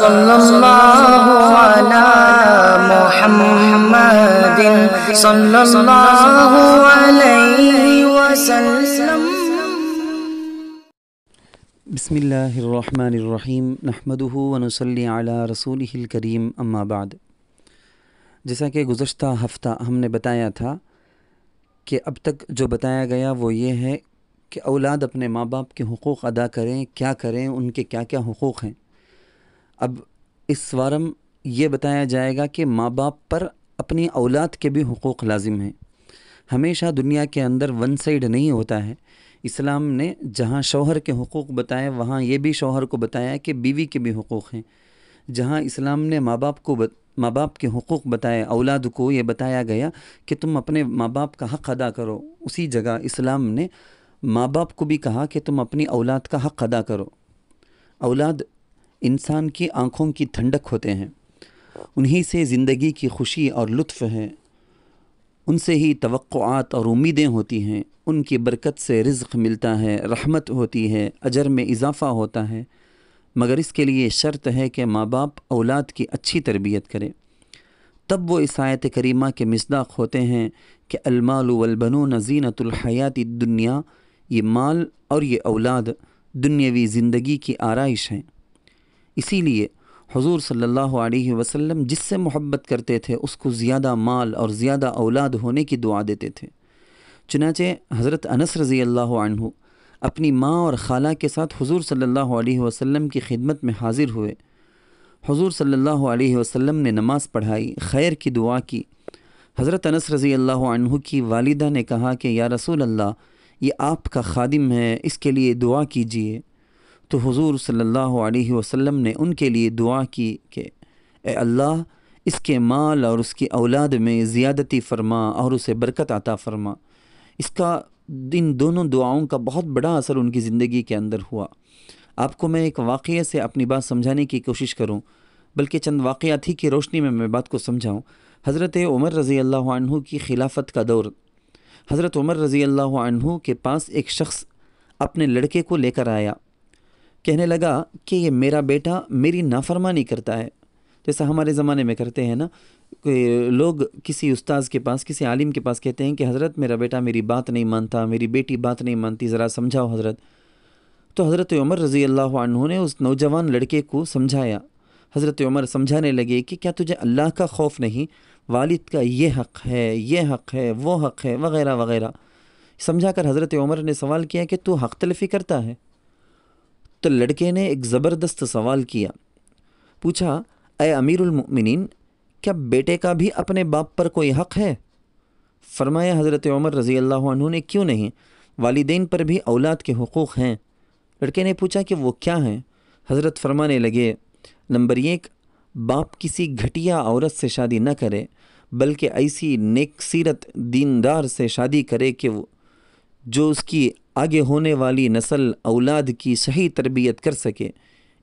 بسم الرحمن الرحیم نحمده ہُون و صلی اعلیٰ رسول ہل کریم ام جیسا کہ گزشتہ ہفتہ ہم نے بتایا تھا کہ اب تک جو بتایا گیا وہ یہ ہے کہ اولاد اپنے ماں باپ کے حقوق ادا کریں کیا کریں ان کے کیا کیا حقوق ہیں اب اس وارم یہ بتایا جائے گا کہ ماں باپ پر اپنی اولاد کے بھی حقوق لازم ہیں ہمیشہ دنیا کے اندر ون سائڈ نہیں ہوتا ہے اسلام نے جہاں شوہر کے حقوق بتایا وہاں یہ بھی شوہر کو بتایا کہ بیوی کے بھی حقوق ہیں جہاں اسلام نے ماں باپ کو ماں باپ کے حقوق بتائے اولاد کو یہ بتایا گیا کہ تم اپنے ماں باپ کا حق ادا کرو اسی جگہ اسلام نے ماں باپ کو بھی کہا کہ تم اپنی اولاد کا حق ادا کرو اولاد انسان کی آنکھوں کی ٹھنڈک ہوتے ہیں انہی سے زندگی کی خوشی اور لطف ہے ان سے ہی توقعات اور امیدیں ہوتی ہیں ان کی برکت سے رزق ملتا ہے رحمت ہوتی ہے اجر میں اضافہ ہوتا ہے مگر اس کے لیے شرط ہے کہ ماں باپ اولاد کی اچھی تربیت کرے تب وہ عیسائیت کریمہ کے مصداق ہوتے ہیں کہ المال والبنون والبنو الحیات الدنیا یہ مال اور یہ اولاد دنیاوی زندگی کی آرائش ہیں اسی لیے حضور صلی اللہ علیہ وسلم جس سے محبت کرتے تھے اس کو زیادہ مال اور زیادہ اولاد ہونے کی دعا دیتے تھے چنانچہ حضرت انس رضی اللہ عنہ اپنی ماں اور خالہ کے ساتھ حضور صلی اللہ علیہ وسلم کی خدمت میں حاضر ہوئے حضور صلی اللہ علیہ وسلم نے نماز پڑھائی خیر کی دعا کی حضرت انس رضی اللہ عنہ کی والدہ نے کہا کہ یا رسول اللہ یہ آپ کا خادم ہے اس کے لیے دعا کیجیے تو حضور صلی اللہ علیہ وسلم نے ان کے لیے دعا کی کہ اے اللہ اس کے مال اور اس کی اولاد میں زیادتی فرما اور اسے برکت عطا فرما اس کا ان دونوں دعاؤں کا بہت بڑا اثر ان کی زندگی کے اندر ہوا آپ کو میں ایک واقعے سے اپنی بات سمجھانے کی کوشش کروں بلکہ چند واقعات ہی کی روشنی میں میں بات کو سمجھاؤں حضرت عمر رضی اللہ عنہ کی خلافت کا دور حضرت عمر رضی اللہ عنہ کے پاس ایک شخص اپنے لڑکے کو لے کر آیا کہنے لگا کہ یہ میرا بیٹا میری نافرمانی کرتا ہے جیسا ہمارے زمانے میں کرتے ہیں نا لوگ کسی استاذ کے پاس کسی عالم کے پاس کہتے ہیں کہ حضرت میرا بیٹا میری بات نہیں مانتا میری بیٹی بات نہیں مانتی ذرا سمجھاؤ حضرت تو حضرت عمر رضی اللہ عنہ نے اس نوجوان لڑکے کو سمجھایا حضرت عمر سمجھانے لگے کہ کیا تجھے اللہ کا خوف نہیں والد کا یہ حق ہے یہ حق ہے وہ حق ہے وغیرہ وغیرہ سمجھا کر حضرت عمر نے سوال کیا کہ تو حق تلفی کرتا ہے تو لڑکے نے ایک زبردست سوال کیا پوچھا اے امیر المؤمنین کیا بیٹے کا بھی اپنے باپ پر کوئی حق ہے فرمایا حضرت عمر رضی اللہ عنہ نے کیوں نہیں والدین پر بھی اولاد کے حقوق ہیں لڑکے نے پوچھا کہ وہ کیا ہیں حضرت فرمانے لگے نمبر ایک باپ کسی گھٹیا عورت سے شادی نہ کرے بلکہ ایسی نیک سیرت دیندار سے شادی کرے کہ جو اس کی آگے ہونے والی نسل اولاد کی صحیح تربیت کر سکے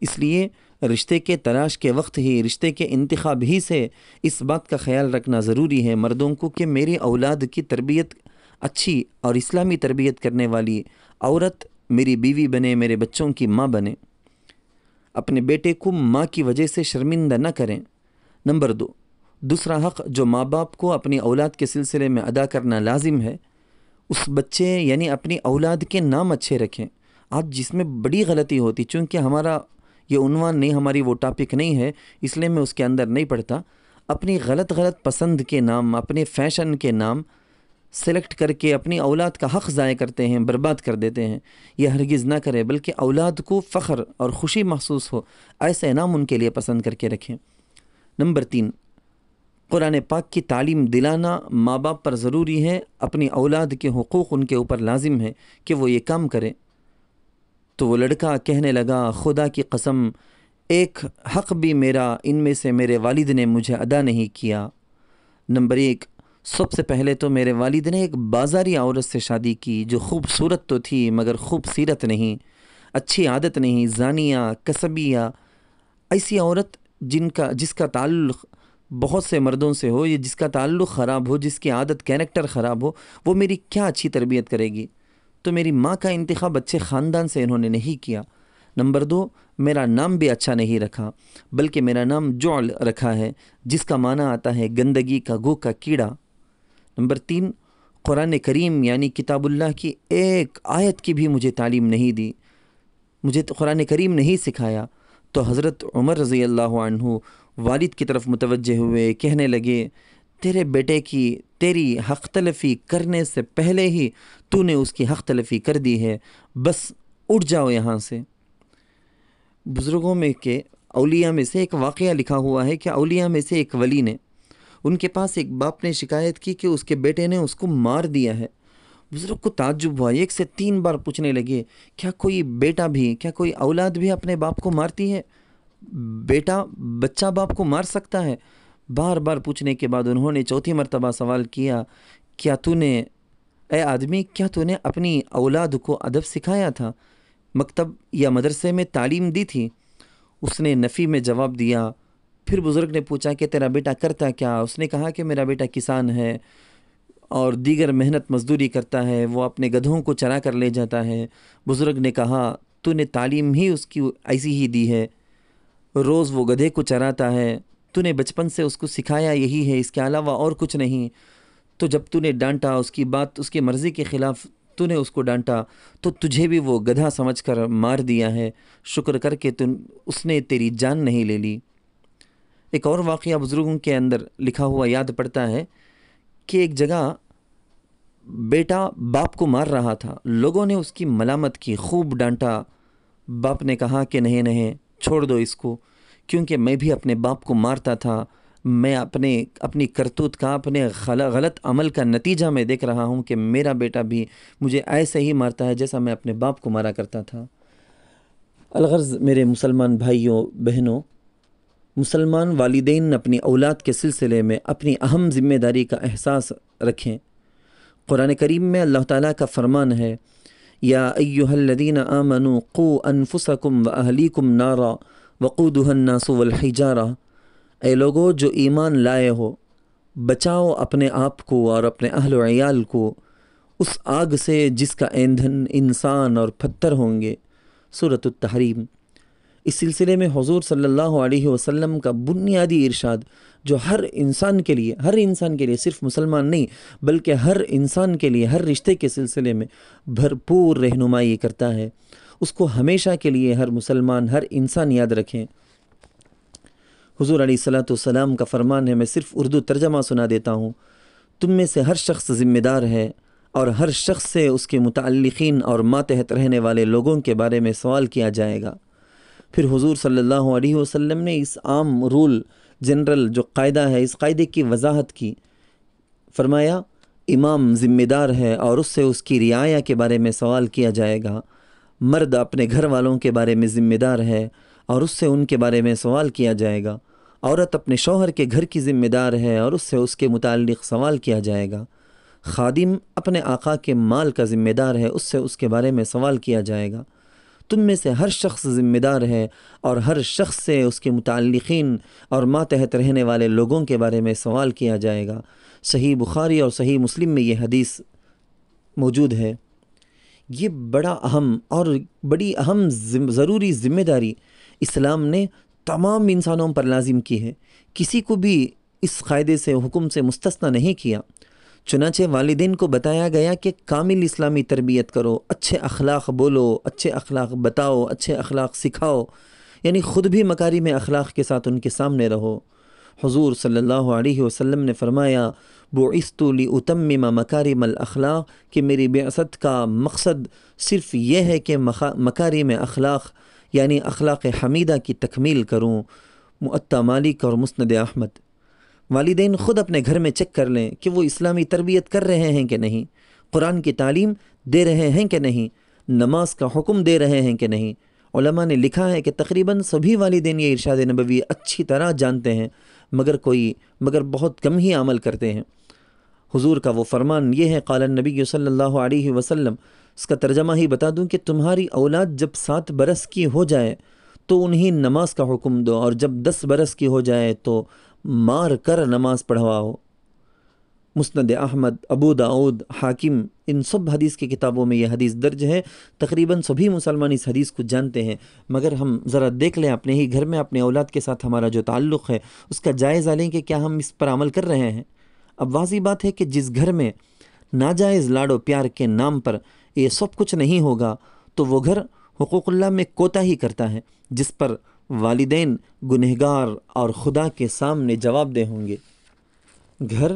اس لیے رشتے کے تلاش کے وقت ہی رشتے کے انتخاب ہی سے اس بات کا خیال رکھنا ضروری ہے مردوں کو کہ میری اولاد کی تربیت اچھی اور اسلامی تربیت کرنے والی عورت میری بیوی بنے میرے بچوں کی ماں بنے اپنے بیٹے کو ماں کی وجہ سے شرمندہ نہ کریں نمبر دو دوسرا حق جو ماں باپ کو اپنی اولاد کے سلسلے میں ادا کرنا لازم ہے اس بچے یعنی اپنی اولاد کے نام اچھے رکھیں آج جس میں بڑی غلطی ہوتی چونکہ ہمارا یہ عنوان نہیں ہماری وہ ٹاپک نہیں ہے اس لیے میں اس کے اندر نہیں پڑھتا اپنی غلط غلط پسند کے نام اپنے فیشن کے نام سلیکٹ کر کے اپنی اولاد کا حق ضائع کرتے ہیں برباد کر دیتے ہیں یہ ہرگز نہ کرے بلکہ اولاد کو فخر اور خوشی محسوس ہو ایسے نام ان کے لیے پسند کر کے رکھیں نمبر تین قرآن پاک کی تعلیم دلانا ماں باپ پر ضروری ہے اپنی اولاد کے حقوق ان کے اوپر لازم ہے کہ وہ یہ کام کریں تو وہ لڑکا کہنے لگا خدا کی قسم ایک حق بھی میرا ان میں سے میرے والد نے مجھے ادا نہیں کیا نمبر ایک سب سے پہلے تو میرے والد نے ایک بازاری عورت سے شادی کی جو خوبصورت تو تھی مگر خوبصیرت نہیں اچھی عادت نہیں زانیہ کسبیہ ایسی عورت جن کا جس کا تعلق بہت سے مردوں سے ہو یہ جس کا تعلق خراب ہو جس کی عادت کیریکٹر خراب ہو وہ میری کیا اچھی تربیت کرے گی تو میری ماں کا انتخاب اچھے خاندان سے انہوں نے نہیں کیا نمبر دو میرا نام بھی اچھا نہیں رکھا بلکہ میرا نام جعل رکھا ہے جس کا معنی آتا ہے گندگی کا گو کا کیڑا نمبر تین قرآن کریم یعنی کتاب اللہ کی ایک آیت کی بھی مجھے تعلیم نہیں دی مجھے قرآن کریم نہیں سکھایا تو حضرت عمر رضی اللہ عنہ والد کی طرف متوجہ ہوئے کہنے لگے تیرے بیٹے کی تیری حق تلفی کرنے سے پہلے ہی تو نے اس کی حق تلفی کر دی ہے بس اٹھ جاؤ یہاں سے بزرگوں میں کے اولیاء میں سے ایک واقعہ لکھا ہوا ہے کہ اولیاء میں سے ایک ولی نے ان کے پاس ایک باپ نے شکایت کی کہ اس کے بیٹے نے اس کو مار دیا ہے بزرگ کو تعجب ہوا ایک سے تین بار پوچھنے لگے کیا کوئی بیٹا بھی کیا کوئی اولاد بھی اپنے باپ کو مارتی ہے بیٹا بچہ باپ کو مار سکتا ہے بار بار پوچھنے کے بعد انہوں نے چوتھی مرتبہ سوال کیا کیا تو نے اے آدمی کیا تو نے اپنی اولاد کو ادب سکھایا تھا مکتب یا مدرسے میں تعلیم دی تھی اس نے نفی میں جواب دیا پھر بزرگ نے پوچھا کہ تیرا بیٹا کرتا کیا اس نے کہا کہ میرا بیٹا کسان ہے اور دیگر محنت مزدوری کرتا ہے وہ اپنے گدھوں کو چرا کر لے جاتا ہے بزرگ نے کہا تو نے تعلیم ہی اس کی ایسی ہی دی ہے روز وہ گدھے کو چراتا ہے تو نے بچپن سے اس کو سکھایا یہی ہے اس کے علاوہ اور کچھ نہیں تو جب تو نے ڈانٹا اس کی بات اس کی مرضی کے خلاف تو نے اس کو ڈانٹا تو تجھے بھی وہ گدھا سمجھ کر مار دیا ہے شکر کر کے اس نے تیری جان نہیں لے لی ایک اور واقعہ بزرگوں کے اندر لکھا ہوا یاد پڑتا ہے کہ ایک جگہ بیٹا باپ کو مار رہا تھا لوگوں نے اس کی ملامت کی خوب ڈانٹا باپ نے کہا کہ نہیں نہیں چھوڑ دو اس کو کیونکہ میں بھی اپنے باپ کو مارتا تھا میں اپنے اپنی کرتوت کا اپنے غلط عمل کا نتیجہ میں دیکھ رہا ہوں کہ میرا بیٹا بھی مجھے ایسے ہی مارتا ہے جیسا میں اپنے باپ کو مارا کرتا تھا الغرض میرے مسلمان بھائیوں بہنوں مسلمان والدین اپنی اولاد کے سلسلے میں اپنی اہم ذمہ داری کا احساس رکھیں قرآن کریم میں اللہ تعالیٰ کا فرمان ہے یا ایوہ الذین آمنوا قو انفسکم و اہلیکم نارا وقودہ الناس والحجارہ اے لوگو جو ایمان لائے ہو بچاؤ اپنے آپ کو اور اپنے اہل و عیال کو اس آگ سے جس کا ایندھن انسان اور پتھر ہوں گے صورت التحریم اس سلسلے میں حضور صلی اللہ علیہ وسلم کا بنیادی ارشاد جو ہر انسان کے لیے ہر انسان کے لیے صرف مسلمان نہیں بلکہ ہر انسان کے لیے ہر رشتے کے سلسلے میں بھرپور رہنمائی کرتا ہے اس کو ہمیشہ کے لیے ہر مسلمان ہر انسان یاد رکھیں حضور علیہ صلاۃ وسلام کا فرمان ہے میں صرف اردو ترجمہ سنا دیتا ہوں تم میں سے ہر شخص ذمہ دار ہے اور ہر شخص سے اس کے متعلقین اور ماتحت رہنے والے لوگوں کے بارے میں سوال کیا جائے گا پھر حضور صلی اللہ علیہ وسلم نے اس عام رول جنرل جو قاعدہ ہے اس قاعدے کی وضاحت کی فرمایا امام ذمہ دار ہے اور اس سے اس کی رعایا کے بارے میں سوال کیا جائے گا مرد اپنے گھر والوں کے بارے میں ذمہ دار ہے اور اس سے ان کے بارے میں سوال کیا جائے گا عورت اپنے شوہر کے گھر کی ذمہ دار ہے اور اس سے اس کے متعلق سوال کیا جائے گا خادم اپنے آقا کے مال کا ذمہ دار ہے اس سے اس کے بارے میں سوال کیا جائے گا تم میں سے ہر شخص ذمہ دار ہے اور ہر شخص سے اس کے متعلقین اور ماتحت رہنے والے لوگوں کے بارے میں سوال کیا جائے گا صحیح بخاری اور صحیح مسلم میں یہ حدیث موجود ہے یہ بڑا اہم اور بڑی اہم ضروری ذمہ داری اسلام نے تمام انسانوں پر لازم کی ہے کسی کو بھی اس قاعدے سے حکم سے مستث نہیں کیا چنانچہ والدین کو بتایا گیا کہ کامل اسلامی تربیت کرو اچھے اخلاق بولو اچھے اخلاق بتاؤ اچھے اخلاق سکھاؤ یعنی خود بھی مکاری میں اخلاق کے ساتھ ان کے سامنے رہو حضور صلی اللہ علیہ وسلم نے فرمایا بو استولی مکارم الاخلاق کہ میری بعثت کا مقصد صرف یہ ہے کہ مکاری میں اخلاق یعنی اخلاق حمیدہ کی تکمیل کروں معطہ مالک اور مسند احمد والدین خود اپنے گھر میں چیک کر لیں کہ وہ اسلامی تربیت کر رہے ہیں کہ نہیں قرآن کی تعلیم دے رہے ہیں کہ نہیں نماز کا حکم دے رہے ہیں کہ نہیں علماء نے لکھا ہے کہ تقریباً سبھی والدین یہ ارشاد نبوی اچھی طرح جانتے ہیں مگر کوئی مگر بہت کم ہی عمل کرتے ہیں حضور کا وہ فرمان یہ ہے قال نبی صلی اللہ علیہ وسلم اس کا ترجمہ ہی بتا دوں کہ تمہاری اولاد جب سات برس کی ہو جائے تو انہیں نماز کا حکم دو اور جب دس برس کی ہو جائے تو مار کر نماز پڑھواؤ مسند احمد ابو داود حاکم ان سب حدیث کی کتابوں میں یہ حدیث درج ہے تقریباً سبھی مسلمان اس حدیث کو جانتے ہیں مگر ہم ذرا دیکھ لیں اپنے ہی گھر میں اپنے اولاد کے ساتھ ہمارا جو تعلق ہے اس کا جائزہ لیں کہ کیا ہم اس پر عمل کر رہے ہیں اب واضح بات ہے کہ جس گھر میں ناجائز لاڑو پیار کے نام پر یہ سب کچھ نہیں ہوگا تو وہ گھر حقوق اللہ میں کوتا ہی کرتا ہے جس پر والدین گنہگار اور خدا کے سامنے جواب دہ ہوں گے گھر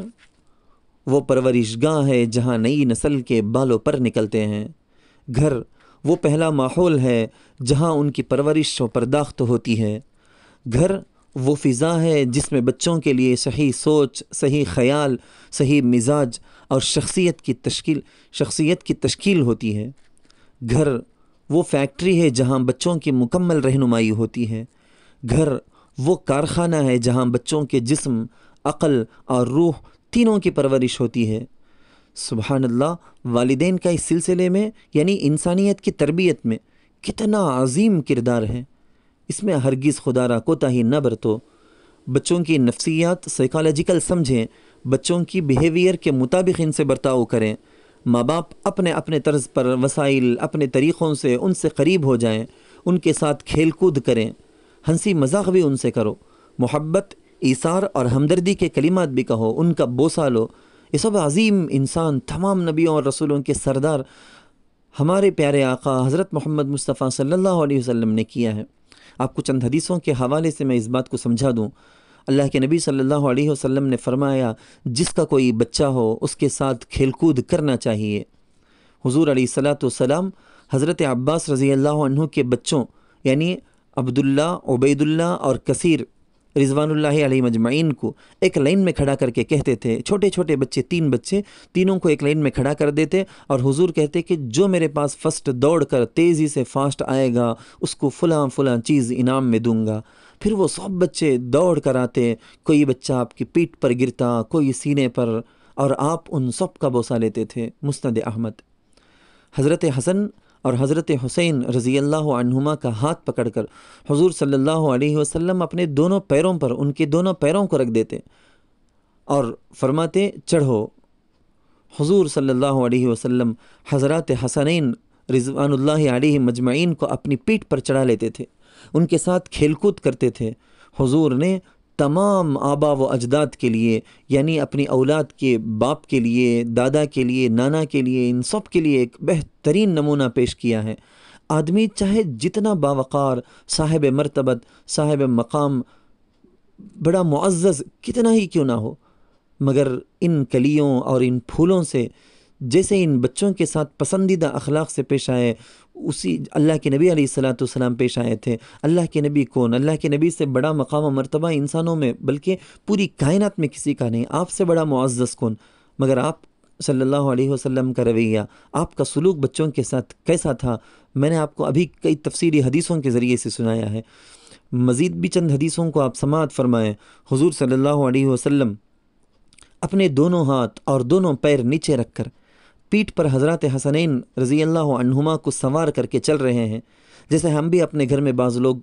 وہ پرورش گاہ ہے جہاں نئی نسل کے بالوں پر نکلتے ہیں گھر وہ پہلا ماحول ہے جہاں ان کی پرورش و پرداخت ہوتی ہے گھر وہ فضا ہے جس میں بچوں کے لیے صحیح سوچ صحیح خیال صحیح مزاج اور شخصیت کی تشکیل شخصیت کی تشکیل ہوتی ہے گھر وہ فیکٹری ہے جہاں بچوں کی مکمل رہنمائی ہوتی ہے گھر وہ کارخانہ ہے جہاں بچوں کے جسم عقل اور روح تینوں کی پرورش ہوتی ہے سبحان اللہ والدین کا اس سلسلے میں یعنی انسانیت کی تربیت میں کتنا عظیم کردار ہے اس میں ہرگز خدا را کوتاہی نہ برتو بچوں کی نفسیات سائیکالوجیکل سمجھیں بچوں کی بیہیویئر کے مطابق ان سے برتاؤ کریں ماں باپ اپنے اپنے طرز پر وسائل اپنے طریقوں سے ان سے قریب ہو جائیں ان کے ساتھ کھیل کود کریں ہنسی مذاق بھی ان سے کرو محبت ایثار اور ہمدردی کے کلمات بھی کہو ان کا بوسہ لو یہ سب عظیم انسان تمام نبیوں اور رسولوں کے سردار ہمارے پیارے آقا حضرت محمد مصطفیٰ صلی اللہ علیہ وسلم نے کیا ہے آپ کو چند حدیثوں کے حوالے سے میں اس بات کو سمجھا دوں اللہ کے نبی صلی اللہ علیہ وسلم نے فرمایا جس کا کوئی بچہ ہو اس کے ساتھ کھیل کود کرنا چاہیے حضور علیہ صلاۃ والسلام حضرت عباس رضی اللہ عنہ کے بچوں یعنی عبداللہ عبید اللہ اور کثیر رضوان اللہ علیہ مجمعین کو ایک لائن میں کھڑا کر کے کہتے تھے چھوٹے چھوٹے بچے تین بچے تینوں کو ایک لائن میں کھڑا کر دیتے اور حضور کہتے کہ جو میرے پاس فسٹ دوڑ کر تیزی سے فاسٹ آئے گا اس کو فلاں فلاں چیز انعام میں دوں گا پھر وہ سب بچے دوڑ کر آتے کوئی بچہ آپ کی پیٹ پر گرتا کوئی سینے پر اور آپ ان سب کا بوسہ لیتے تھے مستند احمد حضرت حسن اور حضرت حسین رضی اللہ عنہما کا ہاتھ پکڑ کر حضور صلی اللہ علیہ وسلم اپنے دونوں پیروں پر ان کے دونوں پیروں کو رکھ دیتے اور فرماتے چڑھو حضور صلی اللہ علیہ وسلم حضرات حسنین رضوان اللہ علیہ مجمعین کو اپنی پیٹ پر چڑھا لیتے تھے ان کے ساتھ کھیل کود کرتے تھے حضور نے تمام آبا و اجداد کے لیے یعنی اپنی اولاد کے باپ کے لیے دادا کے لیے نانا کے لیے ان سب کے لیے ایک بہترین نمونہ پیش کیا ہے آدمی چاہے جتنا باوقار صاحب مرتبت صاحب مقام بڑا معزز کتنا ہی کیوں نہ ہو مگر ان کلیوں اور ان پھولوں سے جیسے ان بچوں کے ساتھ پسندیدہ اخلاق سے پیش آئے اسی اللہ کے نبی علیہ السلاۃ والسلام پیش آئے تھے اللہ کے نبی کون اللہ کے نبی سے بڑا مقام و مرتبہ انسانوں میں بلکہ پوری کائنات میں کسی کا نہیں آپ سے بڑا معزز کون مگر آپ صلی اللہ علیہ وسلم کا رویہ آپ کا سلوک بچوں کے ساتھ کیسا تھا میں نے آپ کو ابھی کئی تفصیلی حدیثوں کے ذریعے سے سنایا ہے مزید بھی چند حدیثوں کو آپ سماعت فرمائیں حضور صلی اللہ علیہ وسلم اپنے دونوں ہاتھ اور دونوں پیر نیچے رکھ کر پیٹ پر حضرات حسنین رضی اللہ عنہما کو سنوار کر کے چل رہے ہیں جیسے ہم بھی اپنے گھر میں بعض لوگ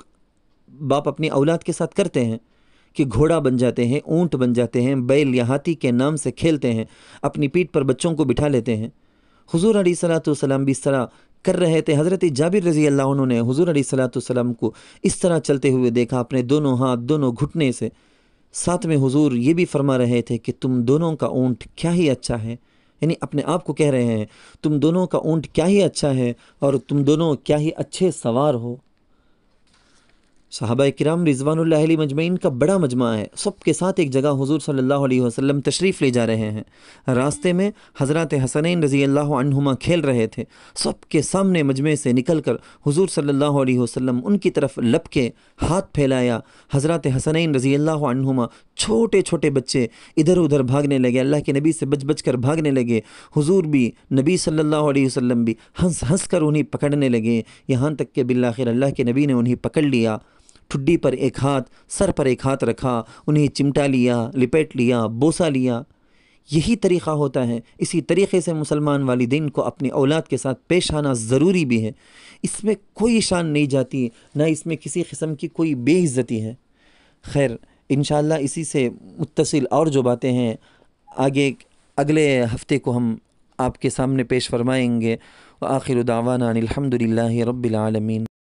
باپ اپنی اولاد کے ساتھ کرتے ہیں کہ گھوڑا بن جاتے ہیں اونٹ بن جاتے ہیں بیل یا ہاتھی کے نام سے کھیلتے ہیں اپنی پیٹ پر بچوں کو بٹھا لیتے ہیں حضور علیہ صلاۃ والسلام بھی اس طرح کر رہے تھے حضرت جابر رضی اللہ عنہ نے حضور علیہ صلاۃ وسلم کو اس طرح چلتے ہوئے دیکھا اپنے دونوں ہاتھ دونوں گھٹنے سے ساتھ میں حضور یہ بھی فرما رہے تھے کہ تم دونوں کا اونٹ کیا ہی اچھا ہے یعنی اپنے آپ کو کہہ رہے ہیں تم دونوں کا اونٹ کیا ہی اچھا ہے اور تم دونوں کیا ہی اچھے سوار ہو صحابہ کرام رضوان اللہ مجمعین کا بڑا مجمع ہے سب کے ساتھ ایک جگہ حضور صلی اللہ علیہ وسلم تشریف لے جا رہے ہیں راستے میں حضرت حسنین رضی اللہ عنہما کھیل رہے تھے سب کے سامنے مجمع سے نکل کر حضور صلی اللہ علیہ وسلم ان کی طرف لپ کے ہاتھ پھیلایا حضرت حسنین رضی اللہ عنہما چھوٹے چھوٹے بچے ادھر ادھر بھاگنے لگے اللہ کے نبی سے بچ بچ کر بھاگنے لگے حضور بھی نبی صلی اللہ علیہ وسلم بھی ہنس ہنس کر انہیں پکڑنے لگے یہاں تک کہ بالآخر اللہ کے نبی نے انہیں پکڑ لیا ٹھڈی پر ایک ہاتھ سر پر ایک ہاتھ رکھا انہیں چمٹا لیا لپیٹ لیا بوسہ لیا یہی طریقہ ہوتا ہے اسی طریقے سے مسلمان والدین کو اپنی اولاد کے ساتھ پیش آنا ضروری بھی ہے اس میں کوئی شان نہیں جاتی نہ اس میں کسی قسم کی کوئی بے عزتی ہے خیر انشاءاللہ اسی سے متصل اور جو باتیں ہیں آگے اگلے ہفتے کو ہم آپ کے سامنے پیش فرمائیں گے آخر دعوانا الحمد للہ رب العالمین